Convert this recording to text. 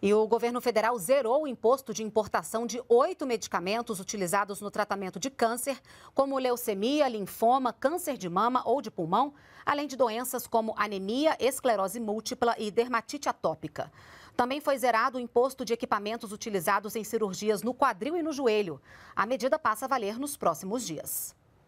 E o governo federal zerou o imposto de importação de oito medicamentos utilizados no tratamento de câncer, como leucemia, linfoma, câncer de mama ou de pulmão, além de doenças como anemia, esclerose múltipla e dermatite atópica. Também foi zerado o imposto de equipamentos utilizados em cirurgias no quadril e no joelho. A medida passa a valer nos próximos dias.